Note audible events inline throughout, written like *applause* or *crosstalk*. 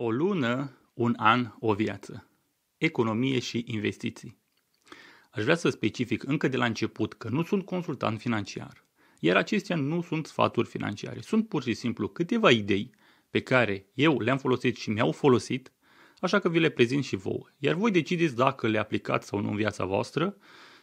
O lună, un an, o viață. Economie și investiții. Aș vrea să specific încă de la început că nu sunt consultant financiar, iar acestea nu sunt sfaturi financiare. Sunt pur și simplu câteva idei pe care eu le-am folosit și mi-au folosit, așa că vi le prezint și vouă, iar voi decideți dacă le aplicați sau nu în viața voastră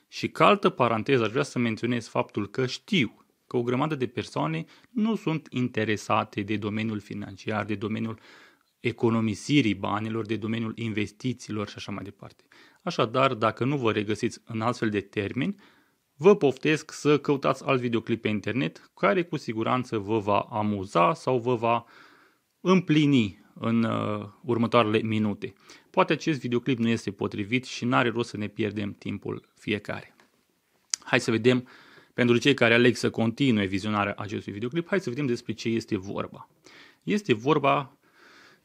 și ca altă paranteză aș vrea să menționez faptul că știu că o grămadă de persoane nu sunt interesate de domeniul financiar, de domeniul uh, economisirii banilor, de domeniul investițiilor și așa mai departe. Așadar, dacă nu vă regăsiți în astfel de termeni, vă poftesc să căutați alt videoclip pe internet care cu siguranță vă va amuza sau vă va împlini în uh, următoarele minute. Poate acest videoclip nu este potrivit și n-are rost să ne pierdem timpul fiecare. Hai să vedem, pentru cei care aleg să continue vizionarea acestui videoclip, hai să vedem despre ce este vorba. Este vorba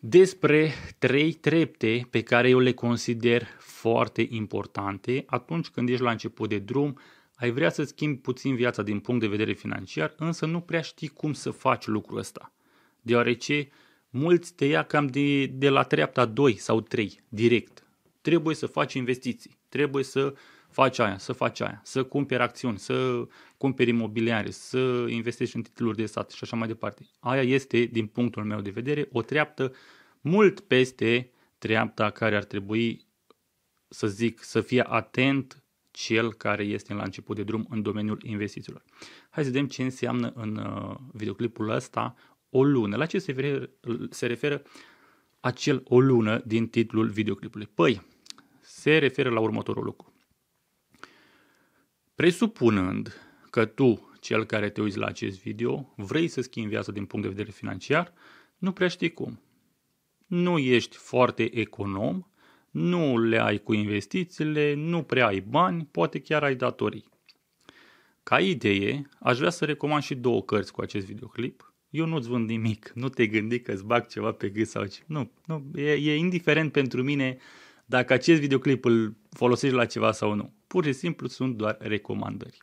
despre trei trepte pe care eu le consider foarte importante atunci când ești la început de drum, ai vrea să schimbi puțin viața din punct de vedere financiar, însă nu prea știi cum să faci lucrul ăsta, deoarece mulți te ia cam de, de la treapta 2 sau 3 direct. Trebuie să faci investiții, trebuie să uh, faci aia, să faci aia, să cumperi acțiuni, să cumperi imobiliare, să investești în titluri de stat și așa mai departe. Aia este, din punctul meu de vedere, o treaptă mult peste treapta care ar trebui, să zic, să fie atent cel care este la început de drum în domeniul investițiilor. Hai să vedem ce înseamnă în uh, videoclipul ăsta o lună. La ce se referă, se referă acel o lună din titlul videoclipului? Păi, se referă la următorul lucru. Presupunând că tu, cel care te uiți la acest video, vrei să schimbi viața din punct de vedere financiar, nu prea știi cum. Nu ești foarte econom, nu le ai cu investițiile, nu prea ai bani, poate chiar ai datorii. Ca idee, aș vrea să recomand și două cărți cu acest videoclip. Eu nu-ți vând nimic, nu te gândi că îți bag ceva pe gât sau ce. Nu, nu e, e indiferent pentru mine dacă acest videoclip îl folosești la ceva sau nu. Pur și simplu sunt doar recomandări.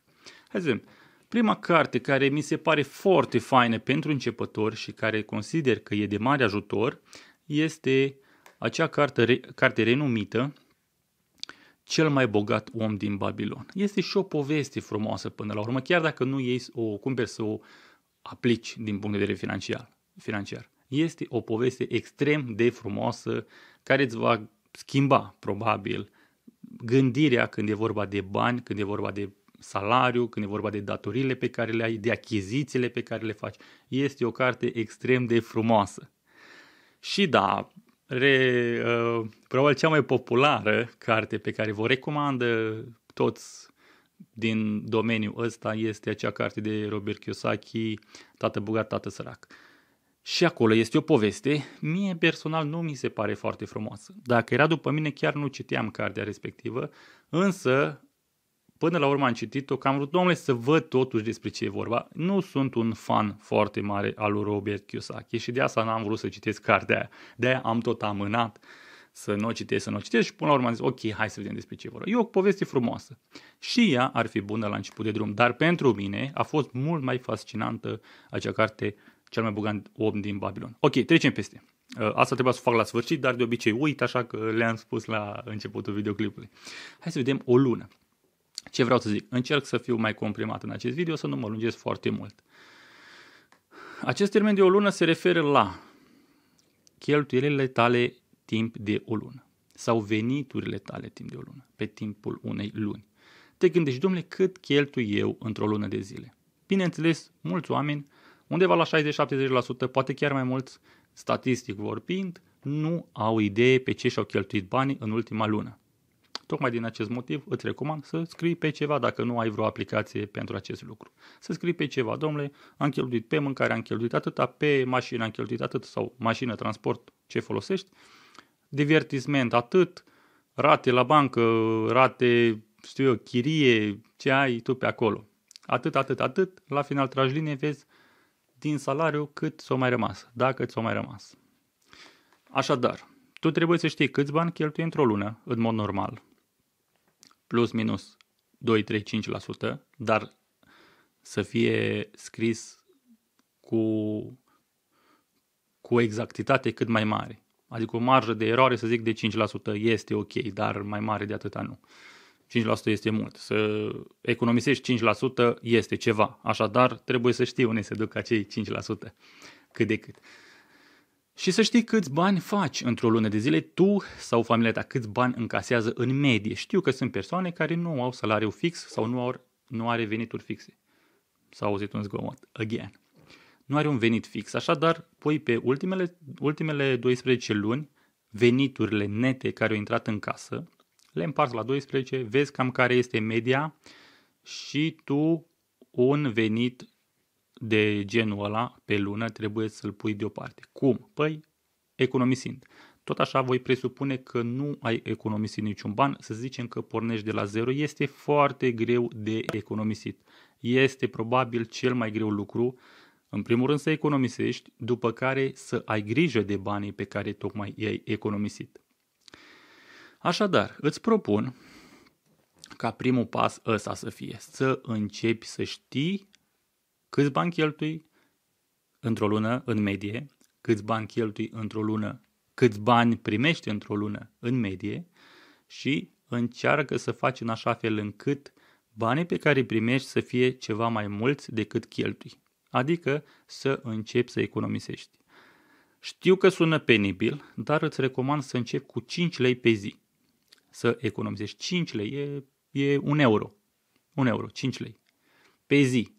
Hai să vedem. Prima carte care mi se pare foarte faină pentru începători și care consider că e de mare ajutor este acea carte, carte renumită Cel mai bogat om din Babilon. Este și o poveste frumoasă până la urmă, chiar dacă nu iei o cumperi să o aplici din punct de vedere financiar. financiar. Este o poveste extrem de frumoasă care îți va schimba, probabil, gândirea când e vorba de bani, când e vorba de salariu, când e vorba de datorile pe care le ai, de achizițiile pe care le faci. Este o carte extrem de frumoasă. Și da, re, uh, probabil cea mai populară carte pe care vă recomandă toți din domeniul ăsta este acea carte de Robert Kiyosaki, Tată bogat, tată sărac. Uh, și acolo este o poveste, mie personal nu mi se pare foarte frumoasă. Dacă era după mine, chiar nu citeam cartea respectivă, însă până la urmă am citit-o, că am vrut, domnule, să văd totuși despre ce e vorba. Nu sunt un fan foarte mare al lui Robert Kiyosaki și de asta n-am vrut să citesc cartea aia. De-aia am tot amânat să nu o citesc, să nu o citesc și până la urmă am zis, ok, hai să vedem despre ce e vorba. E o poveste frumoasă și ea ar fi bună la început de drum, dar pentru mine a fost mult mai fascinantă acea carte cel mai bogat om din Babilon. Ok, trecem peste. Uh, asta trebuia să fac la sfârșit, dar de obicei uit, așa că le-am spus la începutul videoclipului. Hai să vedem o lună. Ce vreau să zic? Încerc să fiu mai comprimat în acest video, să nu mă lungesc foarte mult. Acest termen de o lună se referă la cheltuielile tale timp de o lună sau veniturile tale timp de o lună, pe timpul unei luni. Te gândești, domnule, cât cheltui eu într-o lună de zile? Bineînțeles, mulți oameni undeva la 60-70%, poate chiar mai mult, statistic vorbind, nu au idee pe ce și-au cheltuit banii în ultima lună. Tocmai din acest motiv îți recomand să scrii pe ceva dacă nu ai vreo aplicație pentru acest lucru. Să scrii pe ceva, domnule, am cheltuit pe mâncare, am cheltuit atâta, pe mașină am cheltuit atât sau mașină, transport, ce folosești, divertisment atât, rate la bancă, rate, știu eu, chirie, ce ai tu pe acolo. Atât, atât, atât, la final tragi linie, vezi din salariu cât ți-o mai rămas, dacă ți-o mai rămas. Așadar, tu trebuie să știi câți bani cheltui într-o lună, în mod normal, plus minus 2-3-5%, dar să fie scris cu, cu exactitate cât mai mare. Adică o marjă de eroare, să zic, de 5% este ok, dar mai mare de atâta nu. Uh, 5% este mult. Să economisești 5% este ceva. Așadar, trebuie să știi unde se duc acei 5%. Cât de cât. Și să știi câți bani faci într-o lună de zile tu sau familia ta, câți bani încasează în medie. Știu că sunt persoane care nu au salariu fix sau nu, au, nu are venituri fixe. S-a auzit un zgomot. Again. Nu are un venit fix. Așadar, pui pe ultimele, ultimele 12 luni veniturile nete care au intrat în casă, le împarți la 12, vezi cam care este media și tu un venit de genul ăla pe lună trebuie să-l pui deoparte. Cum? Păi, economisind. Tot așa voi presupune că nu ai economisit niciun ban, să zicem că pornești de la zero, este foarte greu de economisit. Este probabil cel mai greu lucru, în primul rând să economisești, după care să ai grijă de banii pe care tocmai i-ai economisit. Așadar, îți propun ca primul pas ăsta să fie să începi să știi câți bani cheltui într-o lună în medie, câți bani cheltui într-o lună, câți bani primești într-o lună în medie și încearcă să faci în așa fel încât banii pe care îi primești să fie ceva mai mulți decât cheltui. Adică să începi să economisești. Știu că sună penibil, dar îți recomand să începi cu 5 lei pe zi să economisești 5 lei, e, e un euro. Un euro, 5 lei. Pe zi.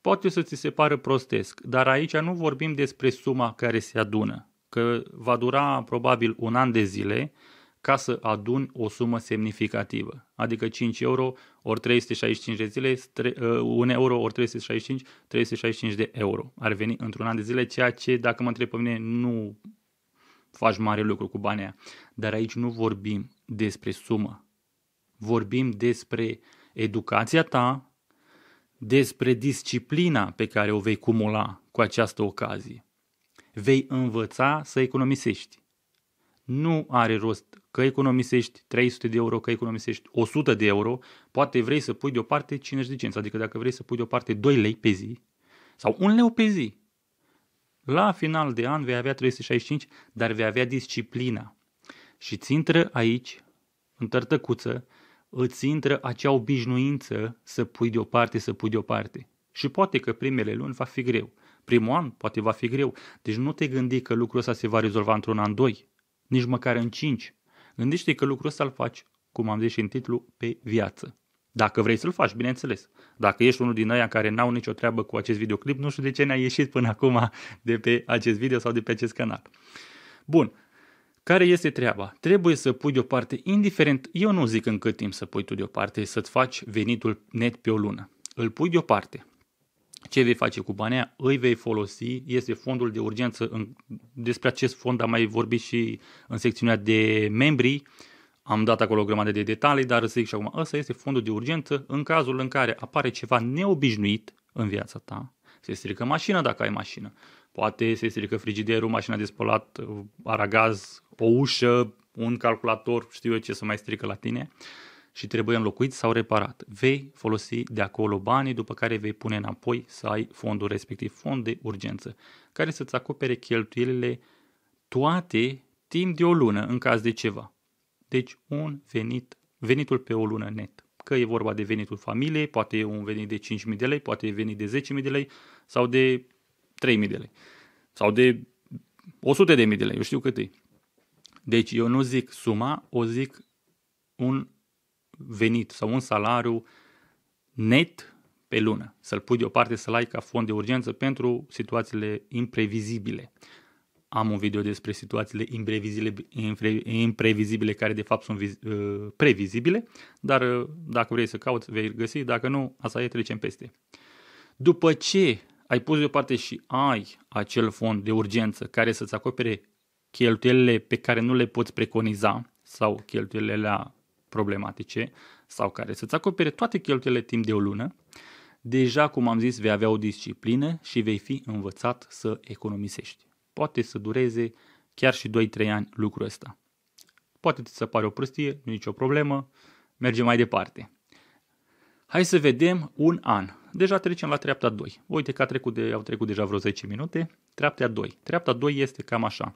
Poate să ți se pară prostesc, dar aici nu vorbim despre suma care se adună, că va dura probabil un an de zile ca să aduni o sumă semnificativă. Adică 5 euro ori 365 de zile, 1 uh, euro ori 365, 365 de euro ar veni într-un an de zile, ceea ce, dacă mă întreb pe mine, nu faci mare lucru cu banii aia. Dar aici nu vorbim despre sumă. Vorbim despre educația ta, despre disciplina pe care o vei cumula cu această ocazie. Vei învăța să economisești. Nu are rost că economisești 300 de euro, că economisești 100 de euro, poate vrei să pui deoparte 50 de cenți, adică dacă vrei să pui deoparte 2 lei pe zi sau 1 leu pe zi, la final de an vei avea 365, dar vei avea disciplina. Și ți intră aici, în tărtăcuță, îți intră acea obișnuință să pui deoparte, să pui deoparte. Și poate că primele luni va fi greu. Primul an poate va fi greu. Deci nu te gândi că lucrul ăsta se va rezolva într-un an, doi, nici măcar în cinci. Gândiște că lucrul ăsta îl faci, cum am zis și în titlu, pe viață. Dacă vrei să-l faci, bineînțeles. Dacă ești unul din aia care n-au nicio treabă cu acest videoclip, nu știu de ce ne-a ieșit până acum de pe acest video sau de pe acest canal. Bun, care este treaba? Trebuie să pui deoparte, indiferent, eu nu zic în cât timp să pui tu deoparte, să-ți faci venitul net pe o lună. Îl pui deoparte. Ce vei face cu banii aia? Îi vei folosi, este fondul de urgență, în, despre acest fond am mai vorbit și în secțiunea de membrii, uh, am dat acolo o grămadă de detalii, dar zic și acum, ăsta este fondul de urgență în cazul în care apare ceva neobișnuit în viața ta. Se strică mașina dacă ai mașină. Poate se strică frigiderul, mașina de spălat, aragaz, o ușă, un calculator, știu eu ce să mai strică la tine și trebuie înlocuit sau reparat. Vei folosi de acolo banii după care vei pune înapoi să ai fondul respectiv, fond de urgență, care să-ți acopere cheltuielile toate timp de o lună în caz de ceva. Deci un venit, venitul pe o lună net. Că e vorba de venitul familiei, poate e un venit de 5.000 de lei, poate e venit de 10.000 de lei sau de 3.000 de lei. Sau de 100 de mii de lei, eu știu cât e. Deci eu nu zic suma, o zic un venit sau un salariu net pe lună. Să-l pui deoparte, să-l ai ca fond de urgență pentru situațiile imprevizibile am un video despre situațiile imprevizibile, imprevizibile care de fapt sunt viz, uh, previzibile, dar uh, dacă vrei să cauți, vei găsi, dacă nu, asta e, trecem peste. După ce ai pus deoparte și ai acel fond de urgență care să-ți acopere cheltuielile pe care nu le poți preconiza sau cheltuielile la problematice sau care să-ți acopere toate cheltuielile timp de o lună, deja, cum am zis, vei avea o disciplină și vei fi învățat să economisești. Poate să dureze chiar și 2-3 ani lucrul ăsta. Poate ți se pare o prostie, nu nicio problemă, mergem mai departe. Hai să vedem un an. Deja trecem la treapta 2. Uite că a trecut de, au trecut deja vreo 10 minute. Treapta 2. Treapta 2 este cam așa.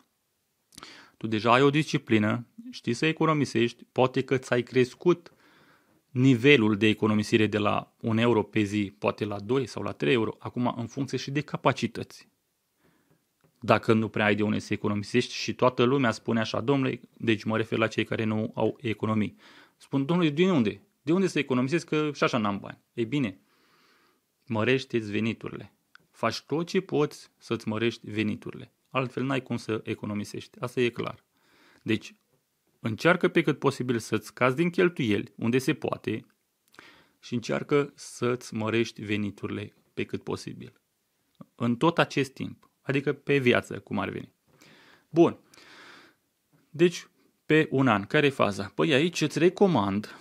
Tu deja ai o disciplină, știi să economisești, poate că ți-ai crescut nivelul de economisire de la 1 euro pe zi, poate la 2 sau la 3 euro, acum în funcție și de capacități dacă nu prea ai de unde să economisești și toată lumea spune așa, domnule, deci mă refer la cei care nu au economii. Spun, domnule, de unde? De unde să economisesc că și așa n-am bani? Ei bine, mărește-ți veniturile. Faci tot ce poți să-ți mărești veniturile. Altfel n-ai cum să economisești. Asta e clar. Deci, încearcă pe cât posibil să-ți scazi din cheltuieli, unde se poate, și încearcă să-ți mărești veniturile pe cât posibil. În tot acest timp, adică pe viață, cum ar veni. Bun. Deci, pe un an, care e faza? Păi aici îți recomand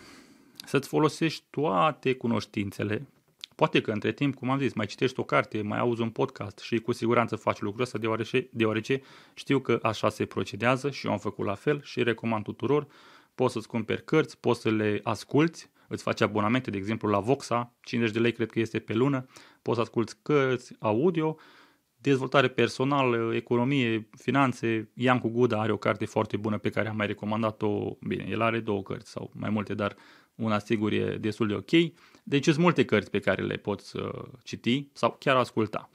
să-ți folosești toate cunoștințele. Poate că între timp, cum am zis, mai citești o carte, mai auzi un podcast și cu siguranță faci lucrul ăsta, deoarece, deoarece știu că așa se procedează și eu am făcut la fel și recomand tuturor. Poți să-ți cumperi cărți, poți să le asculți, îți faci abonamente, de exemplu, la Voxa, 50 de lei cred că este pe lună, poți să asculți cărți audio, dezvoltare personală, economie, finanțe. cu Guda are o carte foarte bună pe care am mai recomandat-o. Bine, el are două cărți sau mai multe, dar una sigur e destul de ok. Deci sunt multe cărți pe care le poți uh, citi sau chiar asculta.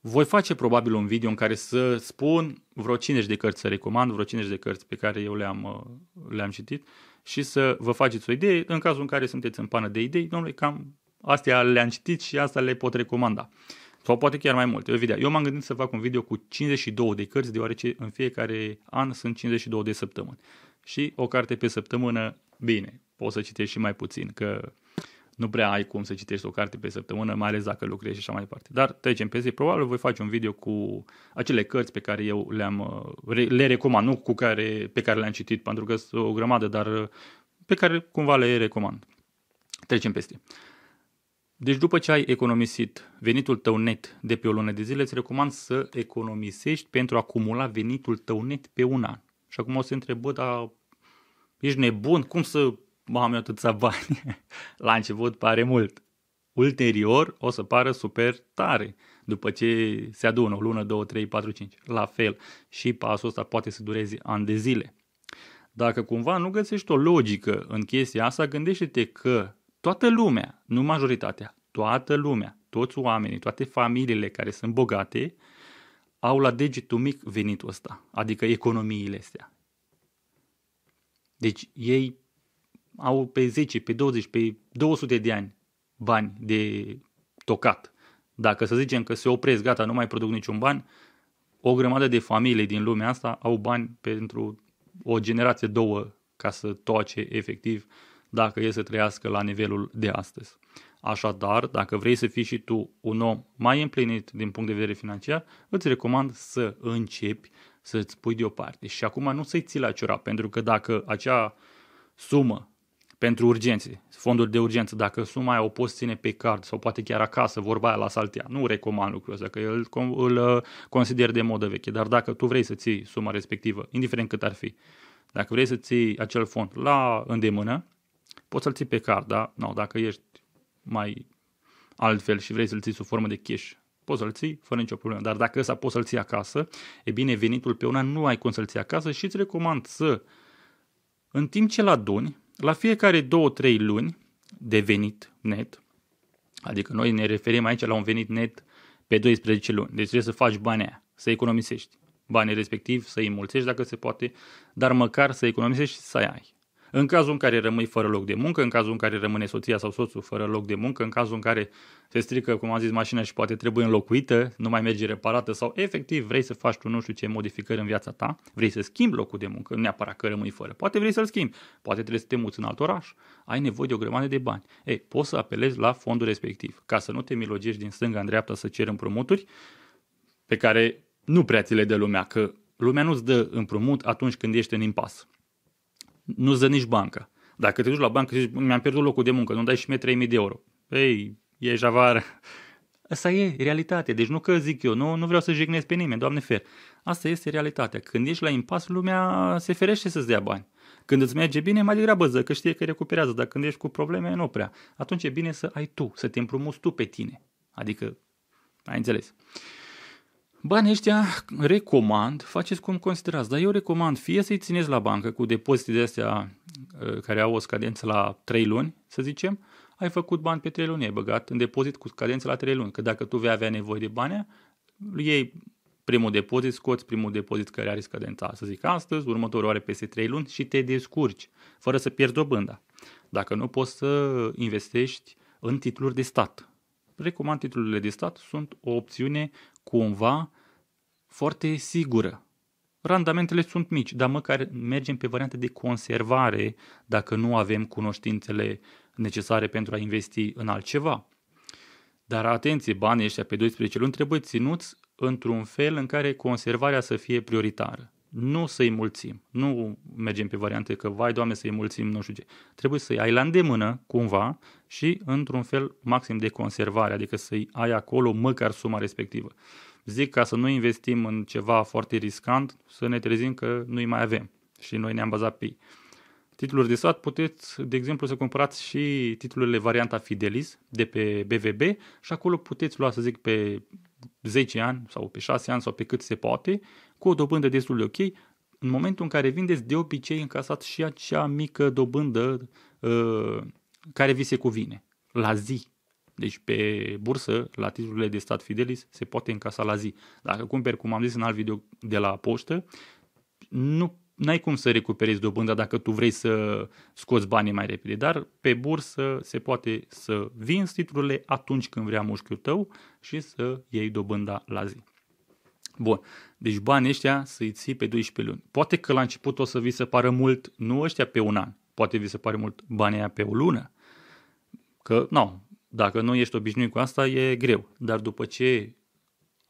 Voi face probabil un video în care să spun vreo 50 de cărți să recomand, vreo 50 de cărți pe care eu le-am, uh, le-am citit și să vă faceți o idee în cazul în care sunteți în pană de idei. Domnule, cam astea le-am citit și asta le pot recomanda. Sau poate chiar mai multe, evident. Eu m-am gândit să fac un video cu 52 de cărți, deoarece în fiecare an sunt 52 de săptămâni. Și o carte pe săptămână, bine, poți să citești și mai puțin, că nu prea ai cum să citești o carte pe săptămână, mai ales dacă lucrezi și așa mai departe. Dar trecem pe zi. Probabil voi face un video cu acele cărți pe care eu le-am, uh, le recomand, nu cu care, pe care le-am citit, pentru că sunt o grămadă, dar uh, pe care cumva le recomand. Trecem peste. Uh, deci după ce ai economisit venitul tău net de pe o lună de zile, îți recomand să economisești pentru a acumula venitul tău net pe un an. Și acum o să întreb, bă, dar ești nebun? Cum să am eu atâția bani? *laughs* La început pare mult. Ulterior o să pară super tare după ce se adună o lună, două, trei, patru, cinci. La fel și pasul ăsta poate să dureze ani de zile. Dacă cumva nu găsești o logică în chestia asta, gândește-te că Toată lumea, nu majoritatea, toată lumea, toți oamenii, toate familiile care sunt bogate, au la degetul mic venitul ăsta, adică economiile astea. Deci ei au pe 10, pe 20, pe 200 de ani bani de tocat. Dacă să zicem că se opresc, gata, nu mai produc niciun bani, o grămadă de familii din lumea asta au bani pentru o generație, două, ca să toace efectiv uh, dacă e să trăiască la nivelul de astăzi. Așadar, dacă vrei să fii și tu un om mai împlinit din punct de vedere financiar, îți recomand să începi să-ți pui deoparte. Și acum nu să-i ții la ciura, pentru că dacă acea sumă pentru urgențe, fonduri de urgență, dacă suma aia o poți ține pe card sau poate chiar acasă, vorba aia la saltea, nu recomand lucrul ăsta, că îl, îl uh, consider de modă veche, dar dacă tu vrei să ții suma respectivă, indiferent cât ar fi, dacă vrei să ții acel fond la îndemână, poți să-l ții pe card, da? No, dacă ești mai altfel și vrei să-l ții sub formă de cash, poți să-l ții fără nicio problemă. Dar dacă ăsta poți să-l ții acasă, e bine, venitul pe una nu ai cum să-l ții acasă și îți recomand să, în timp ce-l aduni, la fiecare 2-3 luni de venit net, adică noi ne referim aici la un venit net pe 12 luni, deci trebuie să faci banii aia, să economisești banii respectiv, să i mulțești dacă se poate, dar măcar să economisești și să ai. În cazul în care rămâi fără loc de muncă, în cazul în care rămâne soția sau soțul fără loc de muncă, în cazul în care se strică, cum am zis, mașina și poate trebuie înlocuită, nu mai merge reparată sau efectiv vrei să faci tu nu știu ce modificări în viața ta, vrei să schimbi locul de muncă, nu neapărat că rămâi fără, poate vrei să-l schimbi, poate trebuie să te muți în alt oraș, ai nevoie de o grămadă de bani. Ei, poți să apelezi la fondul respectiv, ca să nu te milogești din stânga în dreapta să ceri împrumuturi pe care nu prea ți le dă lumea, că lumea nu-ți dă împrumut atunci când ești în impas nu-ți dă nici banca. Dacă te duci la bancă și zici, mi-am pierdut locul de muncă, nu dai și mie 3.000 de euro. Ei, e javară. Asta e realitatea. Deci nu că zic eu, nu, nu vreau să jignesc pe nimeni, doamne fer. Asta este realitatea. Când ești la impas, lumea se ferește să-ți dea bani. Când îți merge bine, mai degrabă ză, că știe că recuperează, dar când ești cu probleme, nu prea. Atunci e bine să ai tu, să te împrumuți tu pe tine. Adică, ai înțeles. Uh, Banii ăștia recomand, faceți cum considerați, dar eu recomand fie să-i țineți la bancă cu depozite de astea uh, care au o scadență la 3 luni, să zicem, ai făcut bani pe 3 luni, ai băgat în depozit cu scadență la 3 luni, că dacă tu vei avea nevoie de bani, iei primul depozit, scoți primul depozit care are scadența, să zic astăzi, următorul are peste 3 luni și te descurci, fără să pierzi dobânda. Dacă nu, poți să investești în titluri de stat, recomand titlurile de stat, sunt o opțiune cumva foarte sigură. Randamentele sunt mici, dar măcar mergem pe variante de conservare dacă nu avem cunoștințele necesare pentru a investi în altceva. Dar atenție, banii ăștia pe 12 luni trebuie ținuți într-un fel în care conservarea să fie prioritară nu să-i mulțim, nu mergem pe variante că, vai, Doamne, să-i mulțim, nu știu ce. Trebuie să-i ai la îndemână, cumva, și într-un fel maxim de conservare, adică să-i ai acolo măcar suma respectivă. Zic, ca să nu investim în ceva foarte riscant, să ne trezim că nu-i mai avem și noi ne-am bazat pe ei. Titluri de sat puteți, de exemplu, să cumpărați și titlurile varianta Fidelis de pe BVB și acolo puteți lua, să zic, pe 10 ani sau pe 6 ani sau pe cât se poate, cu o dobândă destul de ok, în momentul în care vindeți, de obicei încasați și acea mică dobândă uh, care vi se cuvine, la zi. Deci pe bursă, la titlurile de stat Fidelis, se poate încasa la zi. Dacă cumperi, cum am zis în alt video, de la poștă, nu n-ai cum să recuperezi dobânda dacă tu vrei să scoți banii mai repede, dar pe bursă se poate să vinzi titlurile atunci când vrea mușchiul tău și să iei dobânda la zi. Bun, deci banii ăștia să-i ții pe 12 luni. Poate că la început o să vi se pară mult, nu ăștia pe un an, poate vi se pare mult banii aia pe o lună, că nu, dacă nu ești obișnuit cu asta e greu, dar după ce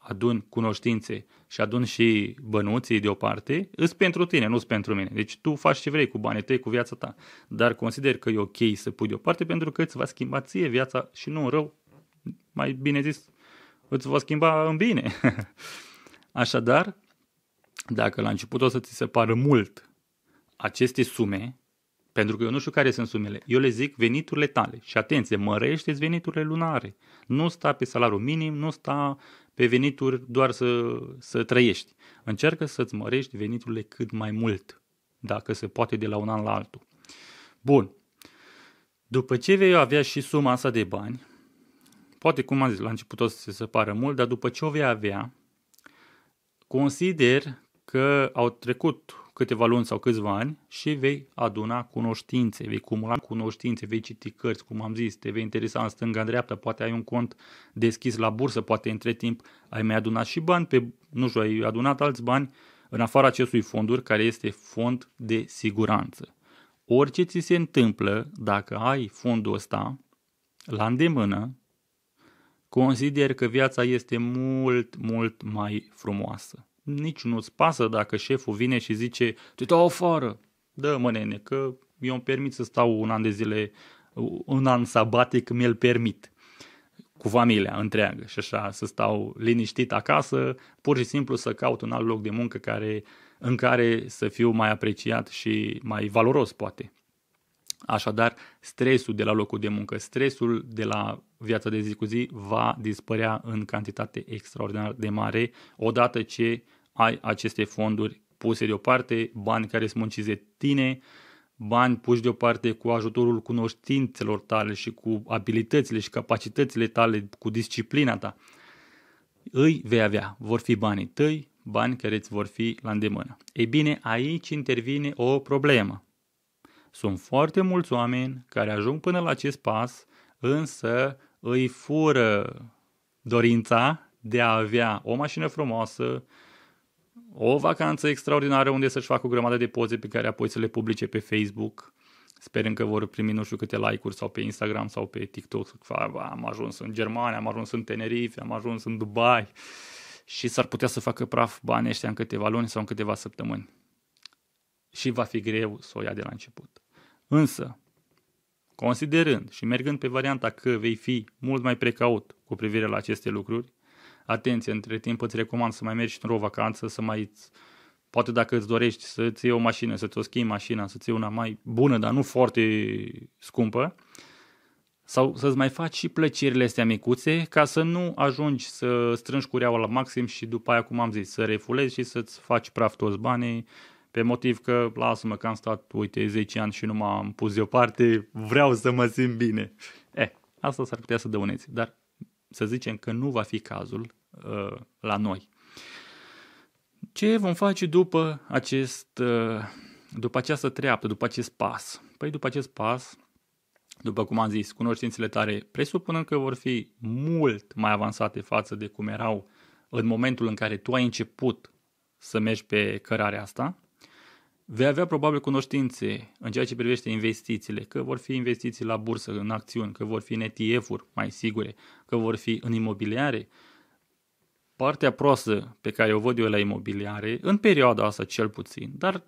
adun cunoștințe și adun și bănuții deoparte, îs pentru tine, nu pentru mine. Deci tu faci ce vrei cu banii tăi, cu viața ta, dar consider că e ok să pui deoparte pentru că îți va schimba ție viața și nu în rău, mai bine zis, îți va schimba în bine. *laughs* Așadar, dacă la început o să ți se pară mult aceste sume, pentru că eu nu știu care sunt sumele. Eu le zic veniturile tale. Și atenție, mărește-ți veniturile lunare. Nu sta pe salariul minim, nu sta pe venituri doar să, să trăiești. Încearcă să-ți mărești veniturile cât mai mult, dacă se poate de la un an la altul. Bun. După ce vei avea și suma asta de bani, poate cum am zis, la început o să se separă mult, dar după ce o vei avea, consider că au trecut câteva luni sau câțiva ani și vei aduna cunoștințe, vei cumula cunoștințe, vei citi cărți, cum am zis, te vei interesa în stânga-dreapta, poate ai un cont deschis la bursă, poate între timp ai mai adunat și bani, pe, nu știu, ai adunat alți bani în afara acestui fonduri care este fond de siguranță. Orice ți se întâmplă, dacă ai fondul ăsta la îndemână, consider că viața este mult, mult mai frumoasă nici nu-ți pasă dacă șeful vine și zice te dau afară, dă-mă nene, că eu îmi permit să stau un an de zile, un an sabatic mi-l permit cu familia întreagă și așa să stau liniștit acasă, pur și simplu să caut un alt loc de muncă care, în care să fiu mai apreciat și mai valoros poate. Așadar, stresul de la locul de muncă, stresul de la viața de zi cu zi va dispărea în cantitate extraordinar de mare odată ce ai aceste fonduri puse deoparte, bani care sunt munciți de tine, bani puși deoparte cu ajutorul cunoștințelor tale și cu abilitățile și capacitățile tale, cu disciplina ta. Îi vei avea, vor fi banii tăi, bani care îți vor fi la îndemână. Ei bine, aici intervine o problemă. Sunt foarte mulți oameni care ajung până la acest pas, însă îi fură dorința de a avea o mașină frumoasă, o vacanță extraordinară unde să-și facă o grămadă de poze pe care apoi să le publice pe Facebook. Sperăm că vor primi nu știu câte like-uri sau pe Instagram sau pe TikTok. Am ajuns în Germania, am ajuns în Tenerife, am ajuns în Dubai și s-ar putea să facă praf banii ăștia în câteva luni sau în câteva săptămâni. Și va fi greu să o ia de la început. Însă, considerând și mergând pe varianta că vei fi mult mai precaut cu privire la aceste lucruri, atenție, între timp îți recomand să mai mergi într-o vacanță, să mai poate dacă îți dorești să-ți iei o mașină, să-ți o schimbi mașina, să-ți iei una mai bună, dar nu foarte scumpă, sau să-ți mai faci și plăcerile astea micuțe ca să nu ajungi să strângi cureaua la maxim și după aia, cum am zis, să refulezi și să-ți faci praf toți banii pe motiv că, lasă-mă că am stat, uite, 10 ani și nu m-am pus deoparte, vreau să mă simt bine. E, eh, asta s-ar putea să dăuneți, dar să zicem că nu va fi cazul uh, la noi. Ce vom face după acest, uh, după această treaptă, după acest pas? Păi după acest pas, după cum am zis, cunoștințele tare presupunând că vor fi mult mai avansate față de cum erau în momentul în care tu ai început să mergi pe cărarea asta, vei avea probabil cunoștințe în ceea ce privește investițiile, că vor fi investiții la bursă, în acțiuni, că vor fi în ETF-uri mai sigure, că vor fi în imobiliare. Partea proastă pe care o văd eu la imobiliare, în perioada asta cel puțin, dar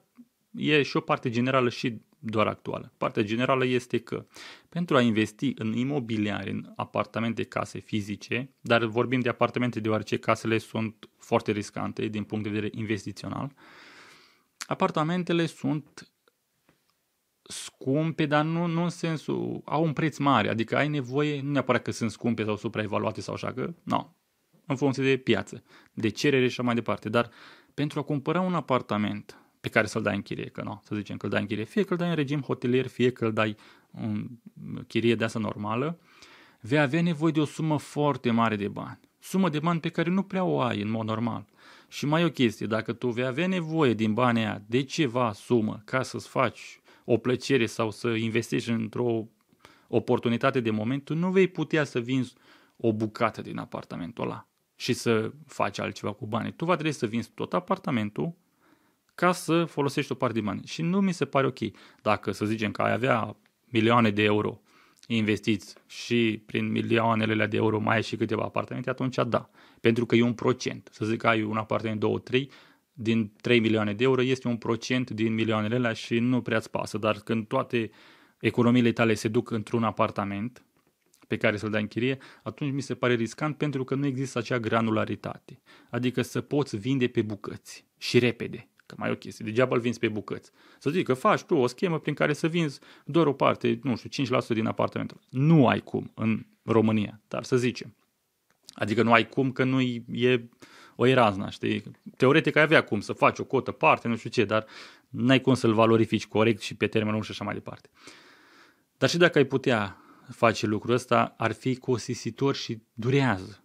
e și o parte generală și doar actuală. Partea generală este că pentru a investi în imobiliare, în apartamente, case fizice, dar vorbim de apartamente deoarece casele sunt foarte riscante din punct de vedere investițional, uh, apartamentele sunt scumpe, dar nu, nu în sensul, au un preț mare, adică ai nevoie, nu neapărat că sunt scumpe sau supraevaluate sau așa, că nu, în funcție de piață, de cerere și așa mai departe, dar pentru a cumpăra un apartament pe care să-l dai în chirie, că nu, să zicem că îl dai în chirie, fie că îl dai în regim hotelier, fie că îl dai în chirie de asta normală, vei avea nevoie de o sumă foarte mare de bani. Sumă de bani pe care nu prea o ai în mod normal. Și mai e o chestie, dacă tu vei avea nevoie din banii aia de ceva sumă ca să-ți faci o plăcere sau să investești într-o oportunitate de moment, tu nu vei putea să vinzi o bucată din apartamentul ăla și să faci altceva cu banii. Tu va trebui să vinzi tot apartamentul ca să folosești o parte din bani. Și nu mi se pare ok. Dacă, să zicem, că ai avea milioane de euro investiți și prin milioanele de euro mai ai și câteva apartamente, atunci da. Pentru că e un procent. Să zic că ai un apartament, 2, trei, din 3 milioane de euro este un procent din milioanele alea și nu prea-ți pasă. Dar când toate economiile tale se duc într-un apartament pe care să-l dai în chirie, atunci mi se pare riscant pentru că nu există acea granularitate. Adică să poți vinde pe bucăți și repede. Că mai e o chestie, degeaba îl vinzi pe bucăți. Să zic că faci tu o schemă prin care să vinzi doar o parte, nu știu, 5% din apartamentul. Nu ai cum în România, dar să zicem. Adică nu ai cum că nu e o erazna, știi? Teoretic ai avea cum să faci o cotă parte, nu știu ce, dar n-ai cum să-l valorifici corect și pe termen lung și așa mai departe. Dar și dacă ai putea face lucrul ăsta, ar fi cosisitor și durează.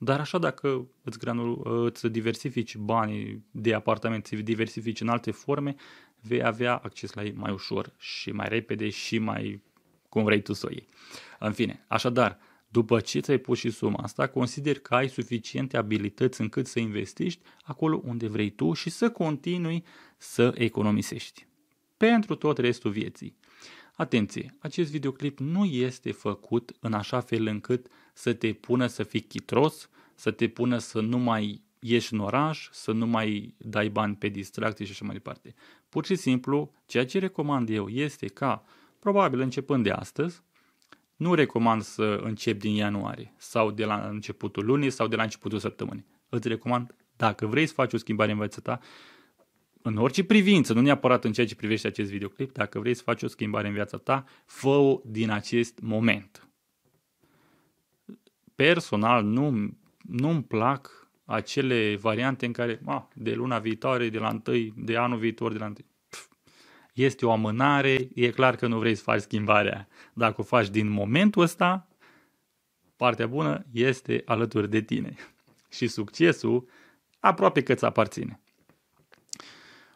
Dar așa dacă îți, granul, îți diversifici banii de apartament, îți diversifici în alte forme, vei avea acces la ei mai ușor și mai repede și mai cum vrei tu să o iei. În fine, așadar, după ce ți-ai pus și suma asta, consider că ai suficiente abilități încât să investești acolo unde vrei tu și să continui să economisești. Pentru tot restul vieții. Atenție, acest videoclip nu este făcut în așa fel încât să te pună să fii chitros, să te pună să nu mai ieși în oraș, să nu mai dai bani pe distracții și așa mai departe. Pur și simplu, ceea ce recomand eu este ca, probabil începând de astăzi, nu recomand să încep din ianuarie sau de la începutul lunii sau de la începutul săptămânii. Îți recomand, dacă vrei să faci o schimbare în viața ta, în orice privință, nu neapărat în ceea ce privește acest videoclip, dacă vrei să faci o schimbare în viața ta, fă-o din acest moment personal nu, nu-mi plac acele variante în care, ah, de luna viitoare, de la întâi, de anul viitor, de la întâi. Pf, este o amânare, e clar că nu vrei să faci schimbarea. Dacă o faci din momentul ăsta, partea bună este alături de tine. *laughs* Și succesul aproape că ți aparține.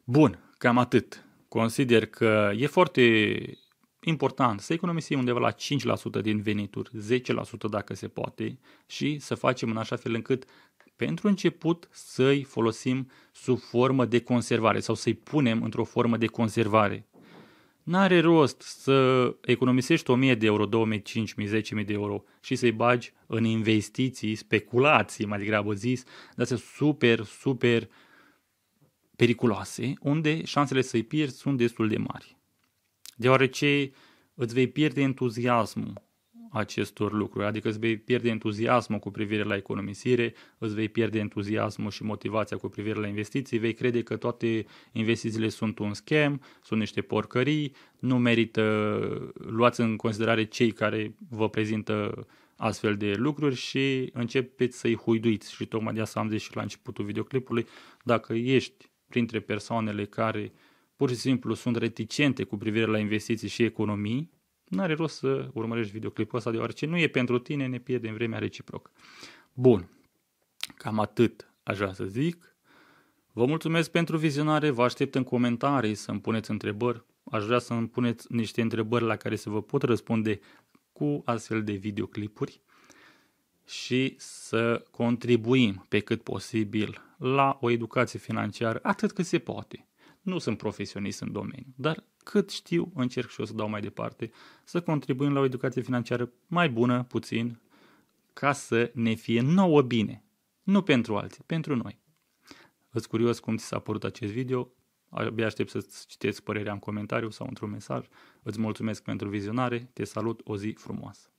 Bun, cam atât. Consider că e foarte important să economisim undeva la 5% din venituri, 10% dacă se poate și să facem în așa fel încât pentru început să-i folosim sub formă de conservare sau să-i punem într-o formă de conservare. N-are rost să economisești 1000 de euro, 2000, 5000, 10000 de euro și să-i bagi în investiții, speculații mai degrabă zis, dar sunt super, super periculoase, unde șansele să-i pierzi sunt destul de mari deoarece îți vei pierde entuziasmul acestor lucruri, adică îți vei pierde entuziasmul cu privire la economisire, îți vei pierde entuziasmul și motivația cu privire la investiții, vei crede că toate investițiile sunt un schem, sunt niște porcării, nu merită, luați în considerare cei care vă prezintă astfel de lucruri și începeți să-i huiduiți și tocmai de asta am zis și la începutul videoclipului, dacă ești printre persoanele care uh, pur și simplu sunt reticente cu privire la investiții și economii, nu are rost să urmărești videoclipul ăsta deoarece nu e pentru tine, ne pierdem vremea reciproc. Bun, cam atât aș vrea să zic. Vă mulțumesc pentru vizionare, vă aștept în comentarii să-mi puneți întrebări. Aș vrea să-mi puneți niște întrebări la care să vă pot răspunde cu astfel de videoclipuri și să contribuim pe cât posibil la o educație financiară atât cât se poate nu sunt profesionist în domeniu, dar cât știu, încerc și eu să dau mai departe, să contribuim la o educație financiară mai bună, puțin, ca să ne fie nouă bine. Nu pentru alții, pentru noi. Îți curios cum ți s-a părut acest video? Abia aștept să-ți citesc părerea în comentariu sau într-un mesaj. Îți mulțumesc pentru vizionare, te salut, o zi frumoasă!